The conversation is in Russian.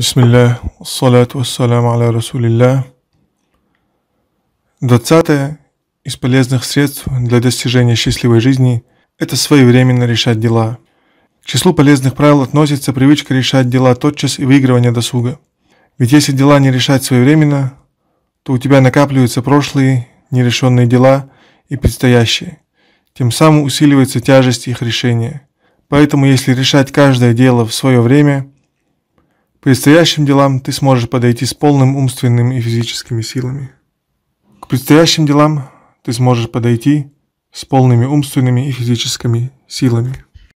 Бисмиллах, салату вассаламу аля расулилля. Двадцатое Из полезных средств для достижения счастливой жизни – это своевременно решать дела. К числу полезных правил относится привычка решать дела тотчас и выигрывание досуга. Ведь если дела не решать своевременно, то у тебя накапливаются прошлые, нерешенные дела и предстоящие. Тем самым усиливается тяжесть их решения. Поэтому если решать каждое дело в свое время – к предстоящим делам ты сможешь подойти с полным умственным и физическими силами. К предстоящим делам ты сможешь подойти с полными умственными и физическими силами.